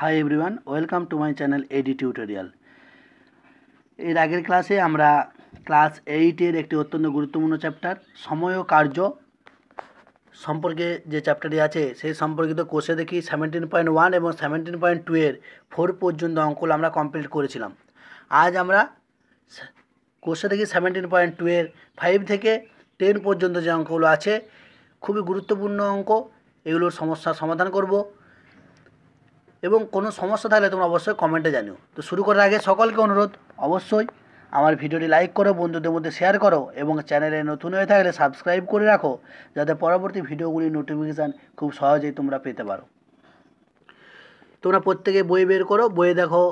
high everyone welcome to my channel AD tutorial এর আগের ক্লাসে আমরা ক্লাস এইটের একটি অত্যন্ত গুরুত্বপূর্ণ চ্যাপ্টার সময় ও কার্য সম্পর্কে যে চ্যাপ্টারটি আছে সেই সম্পর্কিত কোর্সে দেখি সেভেন্টিন পয়েন্ট ওয়ান এবং সেভেন্টিন পয়েন্ট টু এর ফোর পর্যন্ত অঙ্কল আমরা কমপ্লিট করেছিলাম আজ আমরা কোর্সে দেখি সেভেন্টিন পয়েন্ট টু এর ফাইভ থেকে টেন পর্যন্ত যে অঙ্কগুলো আছে খুবই গুরুত্বপূর্ণ অঙ্ক এগুলোর সমস্যার সমাধান করবো এবং কোনো সমস্যা থাকলে তোমরা অবশ্যই কমেন্টে জানিও তো শুরু করার আগে সকলকে অনুরোধ অবশ্যই আমার ভিডিওটি লাইক করো বন্ধুদের মধ্যে শেয়ার করো এবং চ্যানেলে নতুন হয়ে থাকলে সাবস্ক্রাইব করে রাখো যাতে পরবর্তী ভিডিওগুলি নোটিফিকেশান খুব সহজেই তোমরা পেতে পারো তোমরা প্রত্যেকে বই বের করো বইয়ে দেখো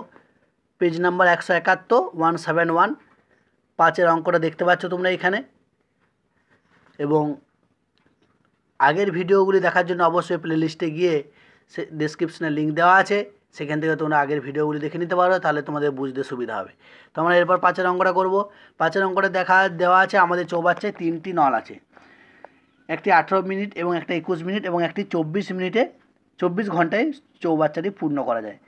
পেজ নাম্বার একশো একাত্তর ওয়ান সেভেন ওয়ান পাঁচের অঙ্কটা দেখতে পাচ্ছ তোমরা এখানে এবং আগের ভিডিওগুলি দেখার জন্য অবশ্যই প্লেলিস্টে গিয়ে সে ডিসক্রিপশনে লিঙ্ক দেওয়া আছে সেখান থেকে তোমরা আগের ভিডিওগুলি দেখে নিতে পারো তাহলে তোমাদের বুঝতে সুবিধা হবে তো আমরা এরপর পাঁচের অঙ্কটা করব পাঁচের অঙ্কটা দেখা দেওয়া আছে আমাদের চৌবাচ্চায় তিনটি নল আছে একটি আঠেরো মিনিট এবং একটা একুশ মিনিট এবং একটি চব্বিশ মিনিটে চব্বিশ ঘন্টায় চৌবাচ্চাটি পূর্ণ করা যায়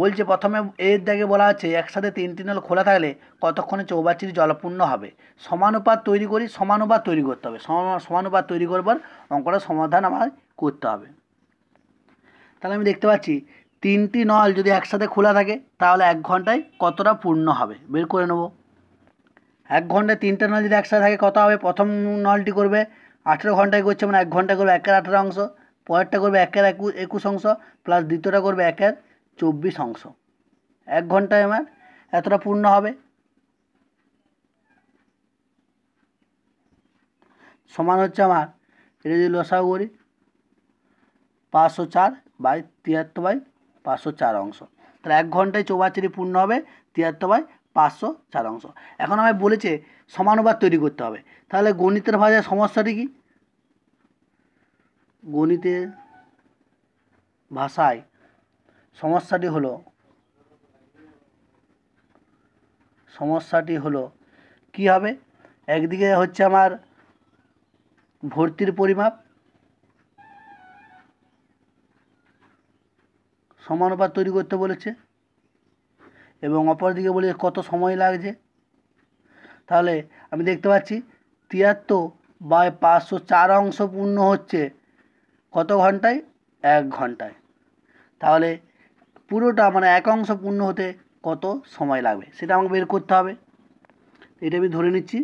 বলছে প্রথমে এর দাগে বলা আছে একসাথে তিনটি নল খোলা থাকলে কতক্ষণে চৌবাচ্চাটি জলপূর্ণ হবে সমানুপাত তৈরি করি সমানুপাত তৈরি করতে হবে সমানুপাত তৈরি করবার অঙ্কটা সমাধান আমার করতে হবে তাহলে আমি দেখতে পাচ্ছি তিনটি নল যদি একসাথে খোলা থাকে তাহলে এক ঘন্টায় কতটা পূর্ণ হবে বের করে নেব এক ঘন্টায় তিনটা নল যদি একসাথে থাকে কত হবে প্রথম নলটি করবে আঠেরো ঘন্টায় করছে মানে এক ঘন্টা করবে একের আঠেরো অংশ পরেরটা করবে একের একুশ অংশ প্লাস দ্বিতীয়টা করবে একের চব্বিশ অংশ এক ঘন্টায় আমার এতটা পূর্ণ হবে সমান হচ্ছে আমার এটা যদি লসাও করি পাঁচশো চার বাই তিয়াত্তর বাই পাঁচশো চার অংশ তাহলে এক ঘন্টায় চৌবাচ্চারি পূর্ণ হবে তিয়াত্তর বাই পাঁচশো চার অংশ এখন আমায় বলেছে সমানুবাদ তৈরি করতে হবে তাহলে গণিতের ভাষায় সমস্যাটি কি গণিতের ভাষায় সমস্যাটি হলো সমস্যাটি হলো কি হবে একদিকে হচ্ছে আমার ভর্তির পরিমাপ সমানুপাত তৈরি করতে বলেছে এবং অপরদিকে বলেছে কত সময় লাগছে তাহলে আমি দেখতে পাচ্ছি তিয়াত্তর বাই পাঁচশো চার অংশ পূর্ণ হচ্ছে কত ঘন্টায় এক ঘন্টায় তাহলে পুরোটা মানে এক অংশ পূর্ণ হতে কত সময় লাগবে সেটা আমাকে বের করতে হবে এটা আমি ধরে নিচ্ছি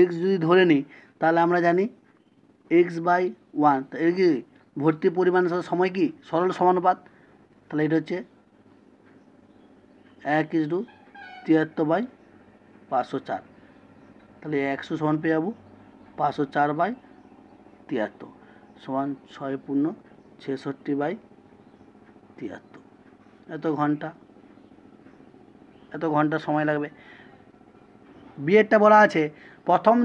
এক্স যদি ধরে নিই তাহলে আমরা জানি এক্স বাই ওয়ান কি ভর্তি পরিমাণের সাথে সময় কি সরল সমানুপাত তাহলে এটা হচ্ছে এক ইস টু তিয়াত্তর বাই পাঁচশো চার তাহলে একশো সমান পেয়ে যাবো পাঁচশো চার বাই তিয়াত্তর সমান ছয় পূর্ণ ছেষট্টি বাই তিয়াত্তর এত ঘন্টা এত ঘন্টা সময় লাগবে বিয়েরটা বলা আছে প্রথম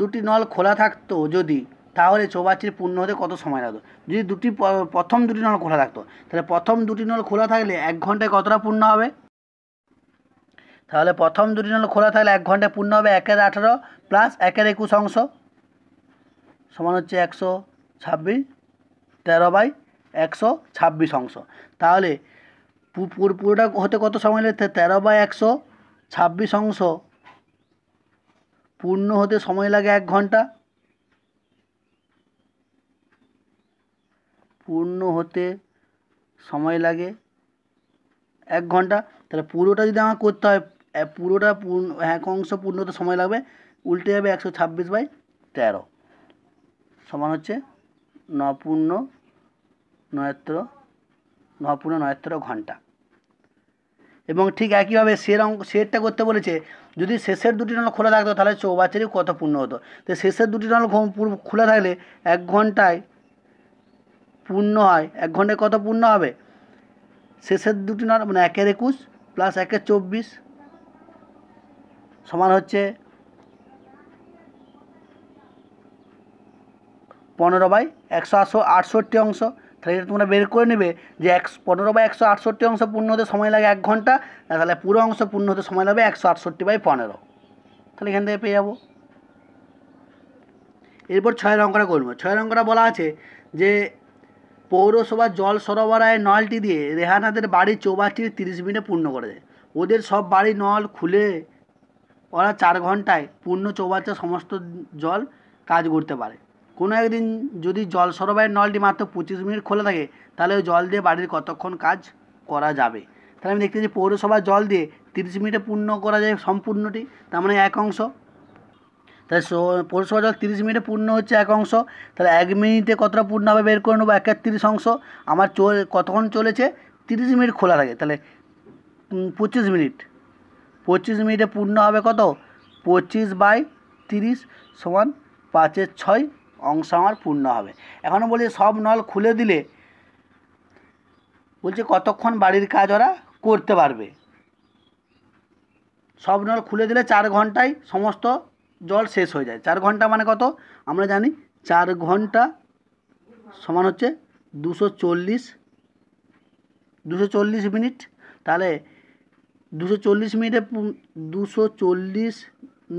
দুটি নল খোলা থাকতো যদি তাহলে চৌবাচ্চির পূর্ণ হতে কত সময় লাগতো যদি দুটি প্রথম দুটি নল খোলা থাকতো তাহলে প্রথম দুটি নল খোলা থাকলে এক ঘন্টায় কতটা পূর্ণ হবে তাহলে প্রথম দুটি নল খোলা থাকলে এক ঘন্টায় পূর্ণ হবে একের আঠারো প্লাস একের একুশ অংশ সমান হচ্ছে একশো ছাব্বিশ তেরো বাই একশো ছাব্বিশ অংশ তাহলে পুরোটা হতে কত সময় লাগছে তেরো বাই একশো ছাব্বিশ অংশ পূর্ণ হতে সময় লাগে এক ঘন্টা পূর্ণ হতে সময় লাগে এক ঘন্টা তাহলে পুরোটা যদি আমার করতে হয় পুরোটা পূর্ণ এক অংশ পূর্ণ হতে সময় লাগবে উল্টে যাবে একশো ছাব্বিশ বাই তেরো সমান হচ্ছে নপূর্ণ নয়াত্তর নপূর্ণ নয়াত্তর ঘন্টা এবং ঠিক একইভাবে সের অঙ্ক সেরটা করতে বলেছে যদি শেষের দুটি নল খোলা থাকতো তাহলে চৌবাচ্চারই কত পূর্ণ হতো তো শেষের দুটি নল খোলা থাকলে এক ঘন্টায় পূর্ণ হয় এক ঘন্টায় কত পূর্ণ হবে শেষের দুটি নট মানে একের একুশ প্লাস একের চব্বিশ সমান হচ্ছে পনেরো বাই একশো আটশো আটষট্টি অংশ তাহলে এটা তোমরা বের করে নেবে যে এক পনেরো বাই একশো আটষট্টি অংশ পূর্ণ হতে সময় লাগে এক ঘন্টা না তাহলে পুরো অংশ পূর্ণ হতে সময় লাগবে একশো আটষট্টি বাই পনেরো তাহলে এখান থেকে পেয়ে যাবো এরপর ছয় অঙ্কটা করবো ছয়ের অঙ্কটা বলা আছে যে পৌরসভার জল সরবরাহের নলটি দিয়ে রেহানাদের বাড়ির চৌবাচ্চি তিরিশ মিনিটে পূর্ণ করে দেয় ওদের সব বাড়ি নল খুলে ওরা চার ঘন্টায় পূর্ণ চৌবাচ্চা সমস্ত জল কাজ করতে পারে কোনো একদিন যদি জল সরবরাহের নলটি মাত্র পঁচিশ মিনিট খোলা থাকে তাহলে ওই জল দিয়ে বাড়ির কতক্ষণ কাজ করা যাবে তাহলে আমি দেখতেছি পৌরসভার জল দিয়ে তিরিশ মিনিটে পূর্ণ করা যায় সম্পূর্ণটি তার মানে এক অংশ তাই পরিষেবা জল তিরিশ মিনিটে পূর্ণ হচ্ছে এক অংশ তাহলে এক মিনিটে কতটা পূর্ণ হবে বের করে নেবো এক তিরিশ অংশ আমার চল কতক্ষণ চলেছে তিরিশ মিনিট খোলা থাকে তাহলে পঁচিশ মিনিট পঁচিশ মিনিটে পূর্ণ হবে কত পঁচিশ বাই তিরিশ সমান পাঁচের ছয় অংশ আমার পূর্ণ হবে এখনও বলি সব নল খুলে দিলে বলছে কতক্ষণ বাড়ির কাজ ওরা করতে পারবে সব নল খুলে দিলে চার ঘন্টায় সমস্ত জল শেষ হয়ে যায় চার ঘন্টা মানে কত আমরা জানি চার ঘন্টা সমান হচ্ছে দুশো চল্লিশ দুশো চল্লিশ মিনিট তাহলে দুশো চল্লিশ মিনিটে দুশো চল্লিশ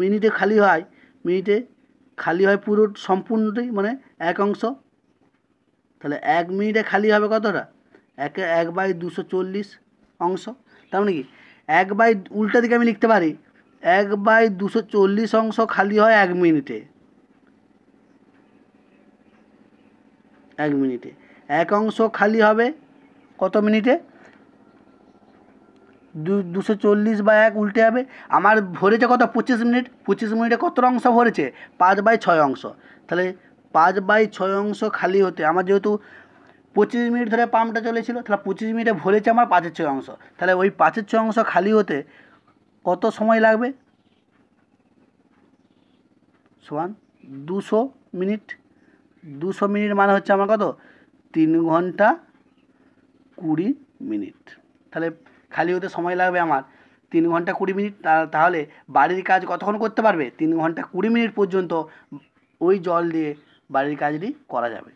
মিনিটে খালি হয় মিনিটে খালি হয় পুরো সম্পূর্ণটি মানে এক অংশ তাহলে এক মিনিটে খালি হবে কতটা একে এক বাই দুশো চল্লিশ অংশ তার মানে কি এক বাই উল্টা দিকে আমি লিখতে পারি এক বাই দুশো চল্লিশ অংশ খালি হয় এক মিনিটে এক মিনিটে এক অংশ খালি হবে কত মিনিটে দুশো চল্লিশ বা এক উল্টে হবে আমার ভরেছে কত পঁচিশ মিনিট পঁচিশ মিনিটে কত অংশ ভরেছে পাঁচ বাই ছয় অংশ তাহলে পাঁচ বাই ছয় অংশ খালি হতে আমার যেহেতু পঁচিশ মিনিট ধরে পাম্পটা চলেছিল তাহলে পঁচিশ মিনিটে ভরেছে আমার পাঁচের ছয় অংশ তাহলে ওই পাঁচের ছয় অংশ খালি হতে কত সময় লাগবে সমান দুশো মিনিট দুশো মিনিট মানে হচ্ছে আমার কত তিন ঘন্টা কুড়ি মিনিট তাহলে খালি হতে সময় লাগবে আমার তিন ঘন্টা কুড়ি মিনিট তাহলে বাড়ির কাজ কতক্ষণ করতে পারবে তিন ঘন্টা কুড়ি মিনিট পর্যন্ত ওই জল দিয়ে বাড়ির কাজটি করা যাবে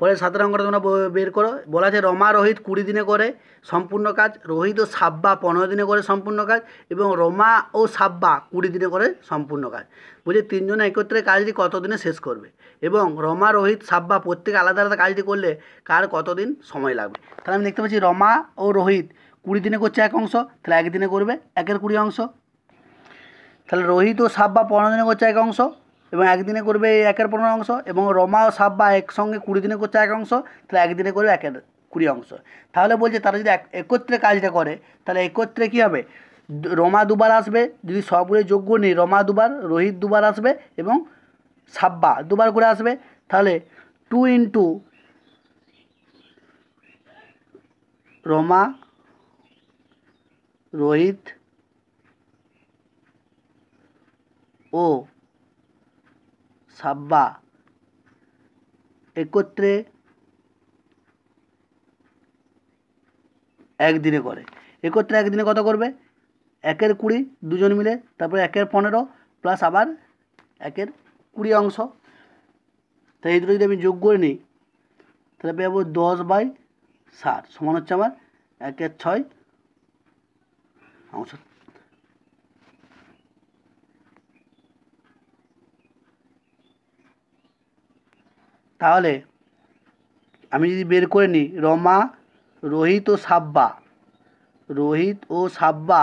পরে সাধারণ করে তোমরা বের করো বলা আছে রমা রোহিত কুড়ি দিনে করে সম্পূর্ণ কাজ রোহিত ও সাব্বা পনেরো দিনে করে সম্পূর্ণ কাজ এবং রমা ও সাব্বা কুড়ি দিনে করে সম্পূর্ণ কাজ বলছে তিনজনে একত্রে কাজটি কতদিনে শেষ করবে এবং রমা রোহিত সাব্বা প্রত্যেকে আলাদা আলাদা কাজটি করলে কার কতদিন সময় লাগবে তাহলে আমি দেখতে পাচ্ছি রমা ও রোহিত কুড়ি দিনে করছে এক অংশ তাহলে একদিনে করবে একের কুড়ি অংশ তাহলে রোহিত ও সাব্বা পনেরো দিনে করছে এক অংশ এবং একদিনে করবে একের পনেরো অংশ এবং রমা ও সাব্বা বা একসঙ্গে কুড়ি দিনে করছে এক অংশ তাহলে একদিনে করবে একের কুড়ি অংশ তাহলে বলছে তারা যদি একত্রে কাজটা করে তাহলে একত্রে কী হবে রমা দুবার আসবে যদি সবগুলো যোগ্য নেই রমা দুবার রোহিত দুবার আসবে এবং সাব্বা দুবার করে আসবে তাহলে টু ইন্টু রমা রোহিত ও সাব্বা একত্রে একদিনে করে একত্রে একদিনে কত করবে একের কুড়ি দুজন মিলে তারপরে একের পনেরো প্লাস আবার একের কুড়ি অংশ তাই এই দুটো যদি আমি যোগ করে নিই তাহলে পাবো দশ বাই ষাট সমান হচ্ছে আমার একের ছয় অংশ তাহলে আমি যদি বের করে নিই রমা রোহিত ও সাব্বা রোহিত ও সাব্বা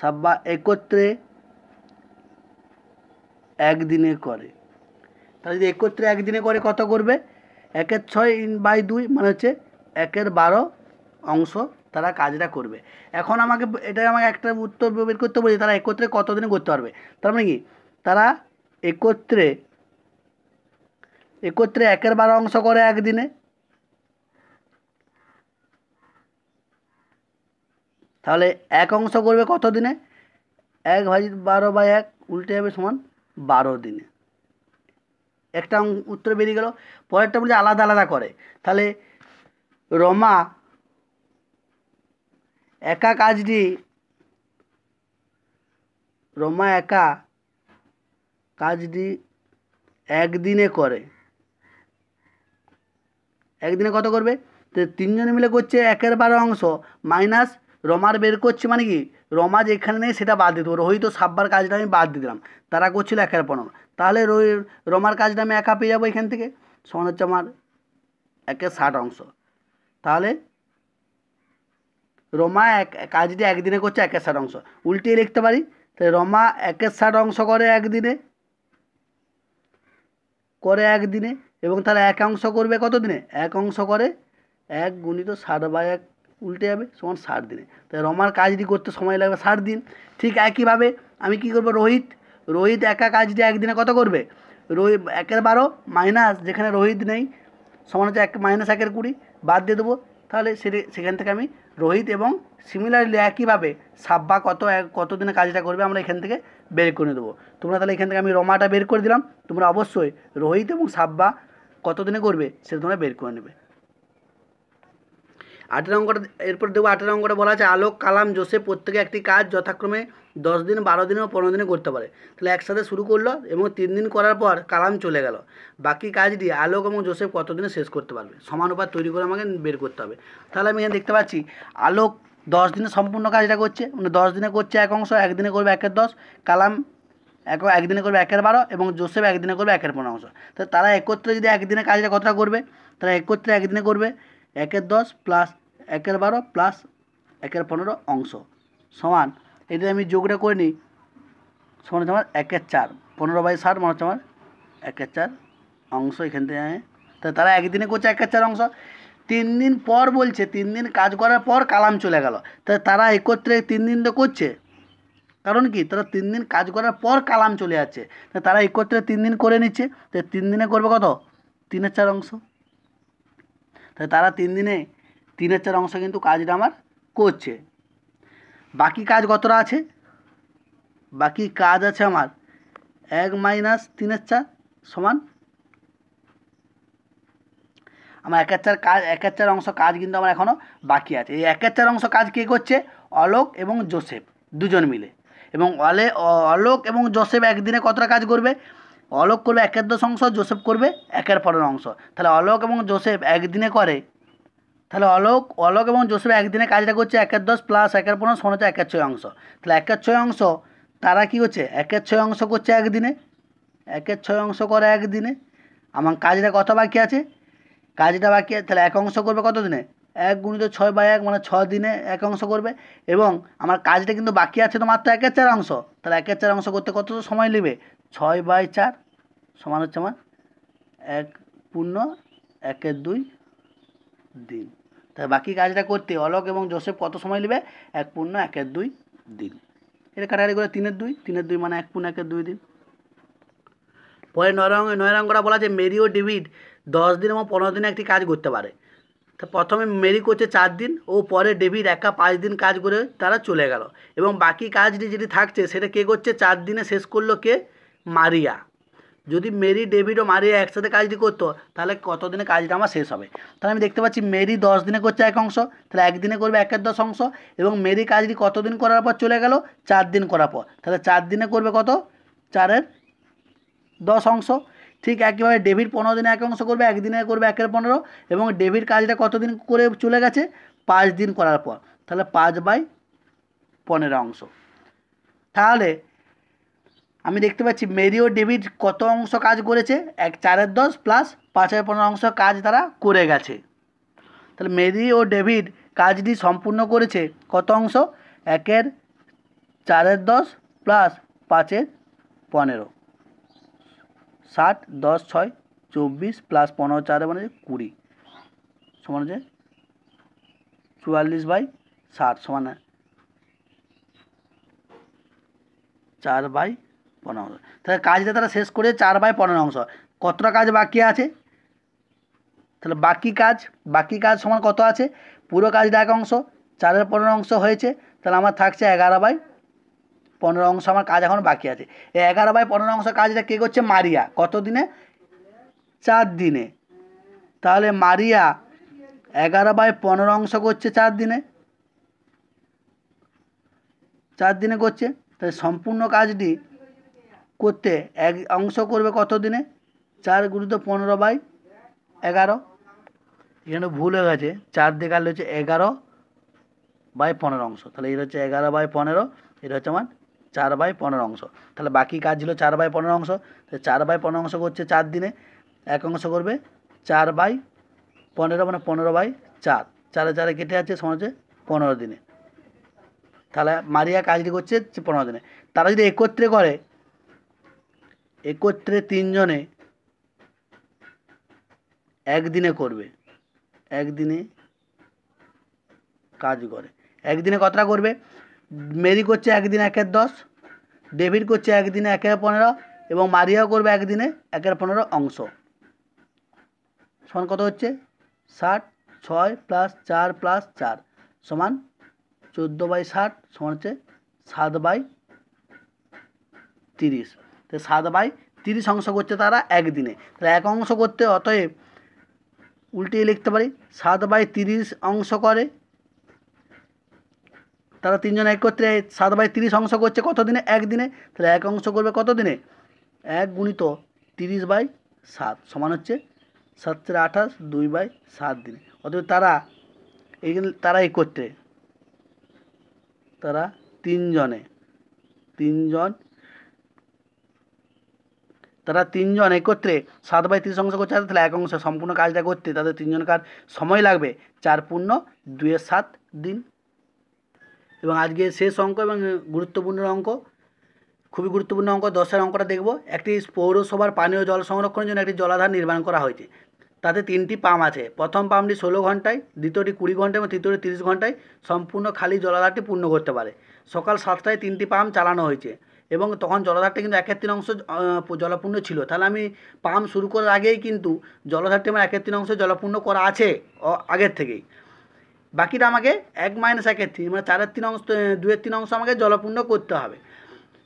সাব্বা একত্রে একদিনে করে তাহলে যদি একত্রে একদিনে করে কত করবে একের ছয় ইন বাই দুই মানে হচ্ছে একের বারো অংশ তারা কাজটা করবে এখন আমাকে এটা আমাকে একটা উত্তর বের করতে বলছে তারা একত্রে কতদিনে করতে পারবে তার মানে কি তারা একত্রে একত্রে একের বারো অংশ করে একদিনে তাহলে এক অংশ করবে কত দিনে এক ভাজি বারো বাই এক উল্টে যাবে সমান বারো দিনে একটা উত্তর বেরিয়ে গেল পরেরটা বলছে আলাদা আলাদা করে তাহলে রমা একা কাজটি রমা একা কাজটি একদিনে করে একদিনে কত করবে তো তিনজনে মিলে করছে একের বারো অংশ মাইনাস রমার বের করছে মানে কি রমা যেখানে নেই সেটা বাদ দিয়ে দেবো রোহিত সাব্বার কাজটা আমি বাদ দিয়ে দিলাম তারা করছিল একের পনেরো তাহলে রোহি রমার কাজটা আমি একা পেয়ে যাবো এখান থেকে সমান হচ্ছে আমার একের ষাট অংশ তাহলে রমা এক কাজটি একদিনে করছে একের ষাট অংশ উল্টিয়ে লিখতে পারি তাই রমা একের ষাট অংশ করে একদিনে করে একদিনে এবং তারা এক অংশ করবে কত দিনে এক অংশ করে এক গুণিত ষাট বা এক উল্টে যাবে সমান ষাট দিনে তাই রমার কাজটি করতে সময় লাগবে ষাট দিন ঠিক একইভাবে আমি কি করব রোহিত রোহিত একা কাজটি একদিনে কত করবে রোহিত একের বারো মাইনাস যেখানে রোহিত নেই সমান হচ্ছে এক মাইনাস একের কুড়ি বাদ দিয়ে দেবো তাহলে সেখান থেকে আমি রোহিত এবং সিমিলারলি একইভাবে সাব্বা কত কত দিনে কাজটা করবে আমরা এখান থেকে বের করে দেবো তোমরা তাহলে এখান থেকে আমি রমাটা বের করে দিলাম তোমরা অবশ্যই রোহিত এবং সাব্বা কত দিনে করবে সেটা তোমরা বের করে নেবে আটের অঙ্কটা এরপর দেবো আটের অঙ্কটা বলা আছে আলোক কালাম জোসে প্রত্যেকে একটি কাজ যথাক্রমে দশ দিন বারো দিনেও পনেরো দিনে করতে পারে তাহলে একসাথে শুরু করলো এবং তিন দিন করার পর কালাম চলে গেল বাকি কাজটি আলোক এবং জোসেফ কতদিনে শেষ করতে পারবে সমান উপায় তৈরি করে আমাকে বের করতে হবে তাহলে আমি এখানে দেখতে পাচ্ছি আলোক দশ দিনে সম্পূর্ণ কাজটা করছে মানে দশ দিনে করছে এক অংশ একদিনে করবে একের দশ কালাম এক একদিনে করবে একের বারো এবং জোসেফ একদিনে করবে একের পনেরো অংশ তো তারা একত্রে যদি একদিনে কাজটা কতটা করবে তারা একত্রে একদিনে করবে একের দশ প্লাস একের বারো প্লাস একের পনেরো অংশ সমান এটা আমি যোগটা করে নিই সমান হচ্ছে আমার একের চার পনেরো বাই ষাট মানে হচ্ছে আমার একের চার অংশ এখান থেকে তা তারা একদিনে করছে একের চার অংশ তিন দিন পর বলছে তিন দিন কাজ করার পর কালাম চলে গেল তা তারা একত্রে তিন দিন তো করছে কারণ কি তারা তিন দিন কাজ করার পর কালাম চলে যাচ্ছে তা তারা একত্রে তিন দিন করে নিচ্ছে তো তিন দিনে করবে কত তিনের চার অংশ তাই তারা তিন দিনে তিনের চার অংশ কিন্তু কাজটা আমার করছে বাকি কাজ কতটা আছে বাকি কাজ আছে আমার এক মাইনাস তিনের চার সমান আমার একের চার কাজ একের চার অংশ কাজ কিন্তু আমার এখনও বাকি আছে এই একের চার অংশ কাজ কে করছে অলোক এবং জোসেফ দুজন মিলে এবং অলে অলোক এবং জোসেফ একদিনে কতটা কাজ করবে অলোক করবে একের দশ অংশ জোসেফ করবে একের পরের অংশ তাহলে অলোক এবং জোসেফ একদিনে করে তাহলে অলোক অলোক এবং জোসেফ একদিনে কাজটা করছে একের দশ প্লাস একের পনেরো শোনা হচ্ছে একের ছয় অংশ তাহলে একের ছয় অংশ তারা কী হচ্ছে একের ছয় অংশ করছে একদিনে একের ছয় অংশ করে একদিনে আমার কাজটা কত বাকি আছে কাজটা বাকি তাহলে এক অংশ করবে কত দিনে এক গুণিত ছয় বাই এক মানে ছ দিনে এক অংশ করবে এবং আমার কাজটা কিন্তু বাকি আছে তো মাত্র একের চার অংশ তাহলে একের চার অংশ করতে কত সময় নেবে ছয় বাই চার সমান হচ্ছে আমার এক পূর্ণ একের দুই দিন তাহলে বাকি কাজটা করতে অলোক এবং জোসেফ কত সময় নেবে এক পূর্ণ একের দুই দিন এটা কাটাকাটি করে তিনের দুই তিনের দুই মানে এক পূর্ণ একের দুই দিন পরে নয়রং নয়রঙ্গরা বলা যে মেরি ও ডেভিড দশ দিন এবং পনেরো দিনে একটি কাজ করতে পারে তা প্রথমে মেরি করছে চার দিন ও পরে ডেভিড একা পাঁচ দিন কাজ করে তারা চলে গেল এবং বাকি কাজটি যেটি থাকছে সেটা কে করছে চার দিনে শেষ করলো কে মারিয়া যদি মেরি ডেভিড ও মারিয়া একসাথে কাজটি করতো তাহলে কতদিনে কাজটা আমার শেষ হবে তাহলে আমি দেখতে পাচ্ছি মেরি দশ দিনে করছে এক অংশ তাহলে একদিনে করবে একের দশ অংশ এবং মেরি কাজটি কতদিন করার পর চলে গেল চার দিন করার পর তাহলে চার দিনে করবে কত চারের দশ অংশ ঠিক একইভাবে ডেভিড পনেরো দিনে এক অংশ করবে একদিনে করবে একের পনেরো এবং ডেভিড কাজটা কতদিন করে চলে গেছে পাঁচ দিন করার পর তাহলে পাঁচ বাই পনেরো অংশ তাহলে আমি দেখতে পাচ্ছি মেরিও ডেভিড কত অংশ কাজ করেছে এক চারের দশ প্লাস পাঁচের পনেরো অংশ কাজ তারা করে গেছে তাহলে মেরি ও ডেভিড কাজটি সম্পূর্ণ করেছে কত অংশ একের চারের দশ প্লাস পাঁচের পনেরো ষাট দশ ছয় চব্বিশ প্লাস পনেরো চারে মানে কুড়ি সমান হচ্ছে চুয়াল্লিশ বাই ষাট সমান চার বাই পনেরো অংশ তাহলে কাজটা তারা শেষ করে চার বাই পনেরো অংশ কতটা কাজ বাকি আছে তাহলে বাকি কাজ বাকি কাজ সমান কত আছে পুরো কাজটা এক অংশ চারের পনেরো অংশ হয়েছে তাহলে আমার থাকছে এগারো বাই পনেরো অংশ আমার কাজ এখন বাকি আছে এই এগারো বাই পনেরো অংশ কাজটা কে করছে মারিয়া কত দিনে চার দিনে তাহলে মারিয়া এগারো বাই পনেরো অংশ করছে চার দিনে চার দিনে করছে তাহলে সম্পূর্ণ কাজটি করতে এক অংশ করবে কত দিনে চার গুণিত পনেরো বাই এগারো এখানে ভুল হয়ে গেছে চার দিকে আলে হচ্ছে এগারো বাই পনেরো অংশ তাহলে এটা হচ্ছে এগারো বাই পনেরো এটা হচ্ছে আমার চার বাই পনেরো অংশ তাহলে বাকি কাজ ছিল চার বাই পনেরো অংশ তাহলে চার বাই পনেরো অংশ করছে চার দিনে এক অংশ করবে চার বাই পনেরো মানে পনেরো বাই চার চারে চারে কেটে যাচ্ছে সময় হচ্ছে পনেরো দিনে তাহলে মারিয়া কাজটি করছে পনেরো দিনে তারা যদি একত্রে করে একত্রে তিনজনে একদিনে করবে একদিনে কাজ করে একদিনে কতটা করবে মেরি করছে একদিন একের দশ ডেভিড করছে একদিনে একের পনেরো এবং মারিয়াও করবে একদিনে একের পনেরো অংশ সমান কত হচ্ছে ষাট ছয় প্লাস চার প্লাস চার সমান চোদ্দো বাই ষাট সমান হচ্ছে সাত বাই তিরিশ তো সাত বাই তিরিশ অংশ করছে তারা একদিনে তাহলে এক অংশ করতে অতএব উল্টিয়ে লিখতে পারি সাত বাই তিরিশ অংশ করে তারা তিনজন একত্রে সাত বাই তিরিশ অংশ করছে কত দিনে একদিনে তাহলে এক অংশ করবে কত দিনে এক গুণিত তিরিশ বাই সাত সমান হচ্ছে সাত চার আঠাশ দুই বাই সাত দিনে অথবা তারা এই তারা একত্রে তারা তিনজনে তিনজন তারা তিনজন একত্রে সাত বাই ত্রিশ অংশ করছে তাহলে এক অংশ সম্পূর্ণ কাজটা করতে তাদের তিনজনকার সময় লাগবে চার পূর্ণ দুয়ের সাত দিন এবং আজকে শেষ অঙ্ক এবং গুরুত্বপূর্ণ অঙ্ক খুবই গুরুত্বপূর্ণ অঙ্ক দশের অঙ্কটা দেখব একটি পৌরসভার পানীয় জল সংরক্ষণের জন্য একটি জলাধার নির্মাণ করা হয়েছে তাতে তিনটি পাম্প আছে প্রথম পাম্পটি ষোলো ঘন্টায় দ্বিতীয়টি কুড়ি ঘন্টায় এবং তৃতীয়টি তিরিশ ঘন্টায় সম্পূর্ণ খালি জলাধারটি পূর্ণ করতে পারে সকাল সাতটায় তিনটি পাম্প চালানো হয়েছে এবং তখন জলাধারটা কিন্তু একের তিন অংশ জলপূর্ণ ছিল তাহলে আমি পাম্প শুরু করার আগেই কিন্তু জলধারটি আমার একের তিন অংশ জলপূর্ণ করা আছে আগের থেকেই বাকিটা আমাকে এক মাইনাস একের তিন মানে চারের তিন অংশ দুয়ের তিন অংশ আমাকে জলপূর্ণ করতে হবে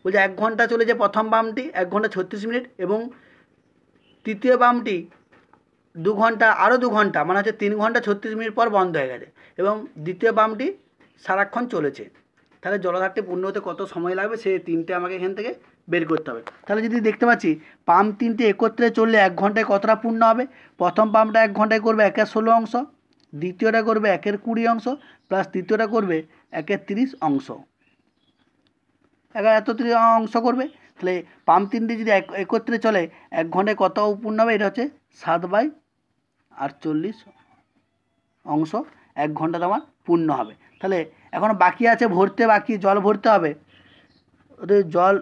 বলছে এক ঘন্টা চলে যে প্রথম পাম্পটি এক ঘন্টা ছত্রিশ মিনিট এবং তৃতীয় পাম্পটি দু ঘন্টা আরও দু ঘন্টা মানে হচ্ছে তিন ঘন্টা ছত্রিশ মিনিট পর বন্ধ হয়ে গেছে এবং দ্বিতীয় পাম্পটি সারাক্ষণ চলেছে তাহলে জলধারটি পূর্ণ হতে কত সময় লাগবে সে তিনটে আমাকে এখান থেকে বের করতে হবে তাহলে যদি দেখতে পাচ্ছি পাম্প তিনটে একত্রে চললে এক ঘন্টায় কতটা পূর্ণ হবে প্রথম পাম্পটা এক ঘন্টায় করবে একের ষোলো অংশ দ্বিতীয়টা করবে একের কুড়ি অংশ প্লাস তৃতীয়টা করবে একের তিরিশ অংশ এগারো এত অংশ করবে তাহলে পাম্প তিনটি যদি একত্রে চলে এক ঘন্টায় কত পূর্ণ হবে এটা হচ্ছে সাত বাই আটচল্লিশ অংশ এক ঘন্টা তোমার পূর্ণ হবে তাহলে এখন বাকি আছে ভরতে বাকি জল ভরতে হবে ওদের জল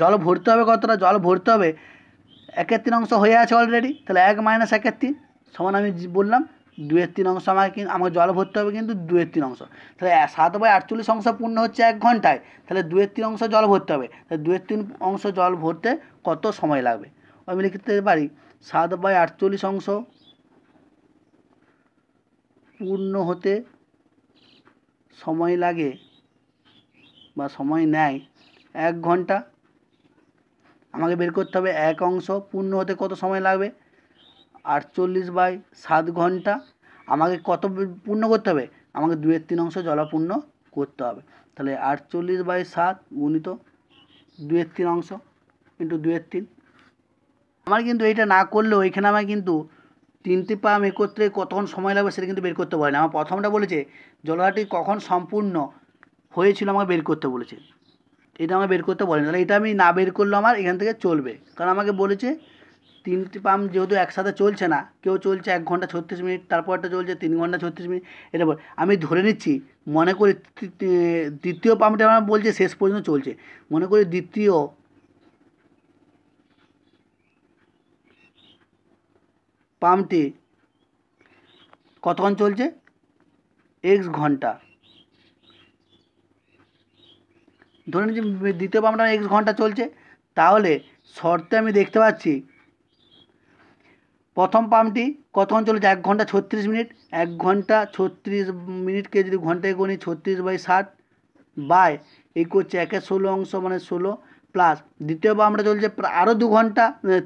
জল ভরতে হবে কতটা জল ভরতে হবে একের তিন অংশ হয়ে আছে অলরেডি তাহলে এক মাইনাস একের তিন সমান আমি বললাম দুয়ের তিন অংশ আমাকে আমাকে জল ভরতে হবে কিন্তু দুয়ের তিন অংশ তাহলে সাত বাই আটচল্লিশ অংশ পূর্ণ হচ্ছে এক ঘন্টায় তাহলে দুয়ের তিন অংশ জল ভরতে হবে তাহলে দুয়ের তিন অংশ জল ভরতে কত সময় লাগবে আমি লিখতে পারি সাত বাই আটচল্লিশ অংশ পূর্ণ হতে সময় লাগে বা সময় নেয় এক ঘন্টা আমাকে বের করতে হবে এক অংশ পূর্ণ হতে কত সময় লাগবে আটচল্লিশ বাই সাত ঘন্টা আমাকে কত পূর্ণ করতে হবে আমাকে দুয়ের তিন অংশ জলাপূর্ণ করতে হবে তাহলে আটচল্লিশ বাই সাত গুণিত দুয়ের তিন অংশ ইন্টু দুয়ের তিন আমার কিন্তু এটা না করলে ওইখানে আমার কিন্তু তিনটি পাম একত্রে কতক্ষণ সময় লাগবে সেটা কিন্তু বের করতে বলেনি আমার প্রথমটা বলেছে জলধারাটি কখন সম্পূর্ণ হয়েছিল আমাকে বের করতে বলেছে এটা আমাকে বের করতে বলেনি তাহলে এটা আমি না বের করলে আমার এখান থেকে চলবে কারণ আমাকে বলেছে তিনটি পাম্প যেহেতু একসাথে চলছে না কেউ চলছে এক ঘন্টা ছত্রিশ মিনিট তারপরটা চলছে তিন ঘন্টা ছত্রিশ মিনিট এটা বল আমি ধরে নিচ্ছি মনে করি তৃতীয় পাম্পটা আমার বলছে শেষ পর্যন্ত চলছে মনে করি দ্বিতীয় পাম্পটি কতক্ষণ চলছে এক্স ঘন্টা ধরে নিচ্ছি দ্বিতীয় পাম্পটা এক্স ঘন্টা চলছে তাহলে শর্তে আমি দেখতে পাচ্ছি প্রথম পাম্পটি কতক্ষণ চলেছে এক ঘন্টা ছত্রিশ মিনিট এক ঘন্টা ছত্রিশ মিনিটকে যদি ঘন্টায় গণি ছত্রিশ বাই ষাট বাই এই করছে একের ষোলো অংশ মানে ষোলো প্লাস দ্বিতীয় পাম্পটা চলছে আরও দু ঘন্টা মানে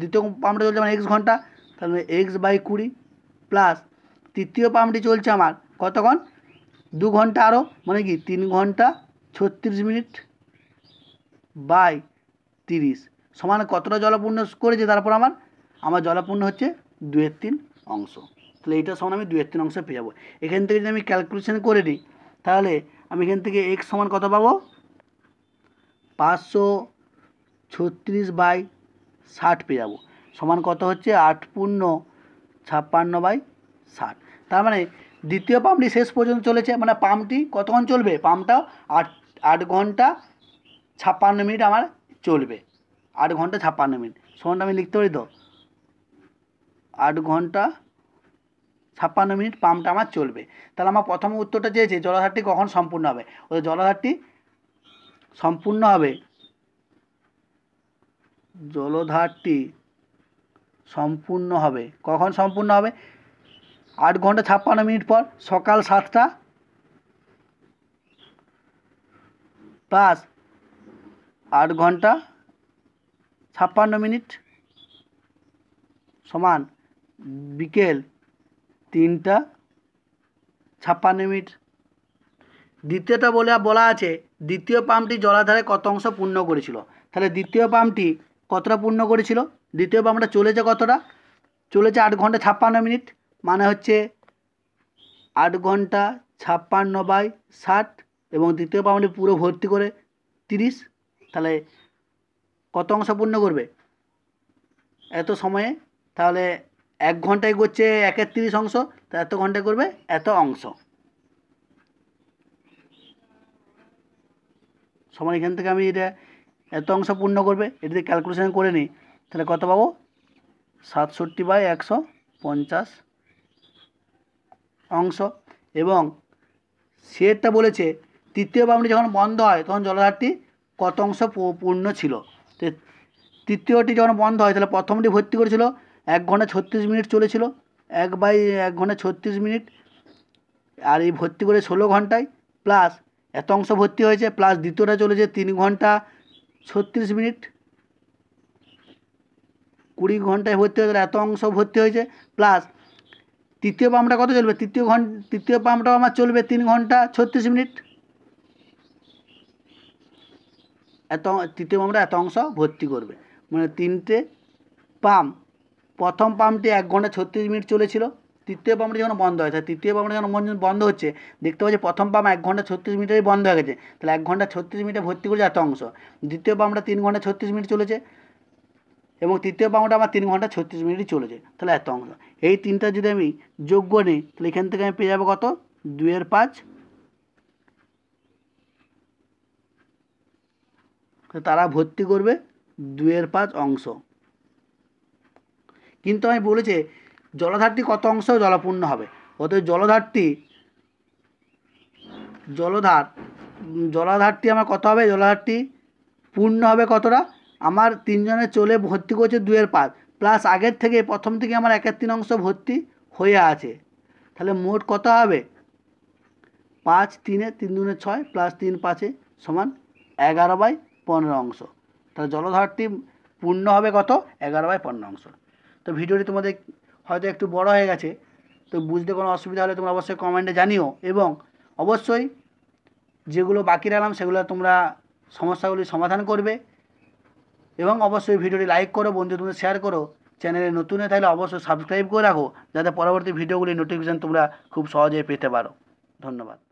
দ্বিতীয় পাম্পটা চলছে মানে এক্স ঘন্টা তাহলে এক্স বাই কুড়ি প্লাস তৃতীয় পাম্পটি চলছে আমার কতক্ষণ দু ঘন্টা আরও মানে কি তিন ঘন্টা ছত্রিশ মিনিট বাই তিরিশ সমান কতটা জলপূর্ণ করেছে তারপর আমার আমার জলপূর্ণ হচ্ছে দুয়ের তিন অংশ তাহলে এইটা সমান আমি দুয়ের তিন অংশ পেয়ে যাবো এখান থেকে যদি আমি ক্যালকুলেশন করে নিই তাহলে আমি এখান থেকে এক্স সমান কত পাবো পাঁচশো ছত্রিশ বাই ষাট পেয়ে যাবো সমান কত হচ্ছে আট পূর্ণ ছাপ্পান্ন বাই ষাট তার মানে দ্বিতীয় পাম্পটি শেষ পর্যন্ত চলেছে মানে পাম্পটি কতক্ষণ চলবে পাম্পটা আট আট ঘন্টা ছাপ্পান্ন মিনিট আমার চলবে আট ঘন্টা ছাপ্পান্ন মিনিট সমানটা আমি লিখতে পারি তো আট ঘন্টা ছাপ্পান্ন মিনিট পাম্পটা আমার চলবে তাহলে আমার প্রথম উত্তরটা চেয়েছে জলাধারটি কখন সম্পূর্ণ হবে ওই জলাধারটি সম্পূর্ণ হবে জলধারটি সম্পূর্ণ হবে কখন সম্পূর্ণ হবে আট ঘন্টা ছাপ্পান্ন মিনিট পর সকাল সাতটা প্লাস আট ঘন্টা ছাপ্পান্ন মিনিট সমান বিকেল তিনটা ছাপ্পান্ন মিনিট দ্বিতীয়টা বলে বলা আছে দ্বিতীয় পাম্পটি জলাধারে কত অংশ পূর্ণ করেছিল তাহলে দ্বিতীয় পাম্পটি কতটা পূর্ণ করেছিল দ্বিতীয় বামটা চলেছে কতটা চলেছে আট ঘন্টা ছাপ্পান্ন মিনিট মানে হচ্ছে আট ঘন্টা ছাপ্পান্ন বাই ষাট এবং দ্বিতীয় পাউন্ডে পুরো ভর্তি করে তিরিশ তাহলে কত অংশ পূর্ণ করবে এত সময়ে তাহলে এক ঘন্টায় করছে একের তিরিশ অংশ তা এত ঘন্টায় করবে এত অংশ সময় এখান থেকে আমি এটা এত অংশ পূর্ণ করবে এটা ক্যালকুলেশান ক্যালকুলেশন করে নিই তাহলে কত পাবো সাতষট্টি বাই একশো পঞ্চাশ অংশ এবং সেটা বলেছে তৃতীয় পাম্পটি যখন বন্ধ হয় তখন জলাধারটি কত অংশ পূর্ণ ছিল তৃতীয়টি যখন বন্ধ হয় তাহলে প্রথমটি ভর্তি করেছিল এক ঘন্টা ছত্রিশ মিনিট চলেছিল এক বাই এক ঘন্টা ছত্রিশ মিনিট আর এই ভর্তি করে ষোলো ঘন্টায় প্লাস এত অংশ ভর্তি হয়েছে প্লাস দ্বিতীয়টা চলেছে তিন ঘন্টা ছত্রিশ মিনিট কুড়ি ঘন্টায় ভর্তি হয়ে গেলে এত অংশ ভর্তি হয়েছে প্লাস তৃতীয় পাম্পটা কত চলবে তৃতীয় ঘন্টা তৃতীয় পাম্পটাও আমার চলবে তিন ঘন্টা ছত্রিশ মিনিট এত তৃতীয় পাম্পটা এত অংশ ভর্তি করবে মানে তিনটে পাম্প প্রথম পাম্পটি এক ঘন্টা ছত্রিশ মিনিট চলেছিল তৃতীয় পাম্পটি যখন বন্ধ হয় তাহলে তৃতীয় পাম্পটা যখন বন্ধ হচ্ছে দেখতে পাচ্ছি প্রথম পাম্প এক ঘন্টা ছত্রিশ মিনিটেই বন্ধ হয়ে গেছে তাহলে এক ঘন্টা ছত্রিশ মিনিটে ভর্তি করেছে এত অংশ দ্বিতীয় পাম্পটা তিন ঘন্টা ছত্রিশ মিনিট চলেছে এবং তৃতীয় পাওনাটা আমার তিন ঘন্টা ছত্রিশ মিনিটই চলে যায় তাহলে এত অংশ এই তিনটা যদি আমি যোগ নিই তাহলে এখান থেকে আমি পেয়ে যাবো কত দুয়ের পাঁচ তারা ভর্তি করবে দুয়ের পাঁচ অংশ কিন্তু আমি বলেছি জলধারটি কত অংশ জলাপূর্ণ হবে অতএব জলধারটি জলধার জলাধারটি আমার কত হবে জলাধারটি পূর্ণ হবে কতটা আমার তিনজনে চলে ভর্তি করছে দুয়ের পাঁচ প্লাস আগের থেকে প্রথম থেকে আমার একের তিন অংশ ভর্তি হয়ে আছে তাহলে মোট কত হবে পাঁচ তিনে তিন দুনে ছয় প্লাস তিন পাঁচে সমান এগারো বাই পনেরো অংশ তাহলে জলধারটি পূর্ণ হবে কত এগারো বাই পনেরো অংশ তো ভিডিওটি তোমাদের হয়তো একটু বড় হয়ে গেছে তো বুঝতে কোনো অসুবিধা হলে তোমরা অবশ্যই কমেন্টে জানিও এবং অবশ্যই যেগুলো বাকি রাখলাম সেগুলো তোমরা সমস্যাগুলি সমাধান করবে এবং অবশ্যই ভিডিওটি লাইক করো বন্ধু তুমি শেয়ার করো চ্যানেলে নতুন তাহলে থাকলে অবশ্যই সাবস্ক্রাইব করে রাখো যাতে পরবর্তী ভিডিওগুলি নোটিফিকেশান তোমরা খুব সহজে পেতে পারো ধন্যবাদ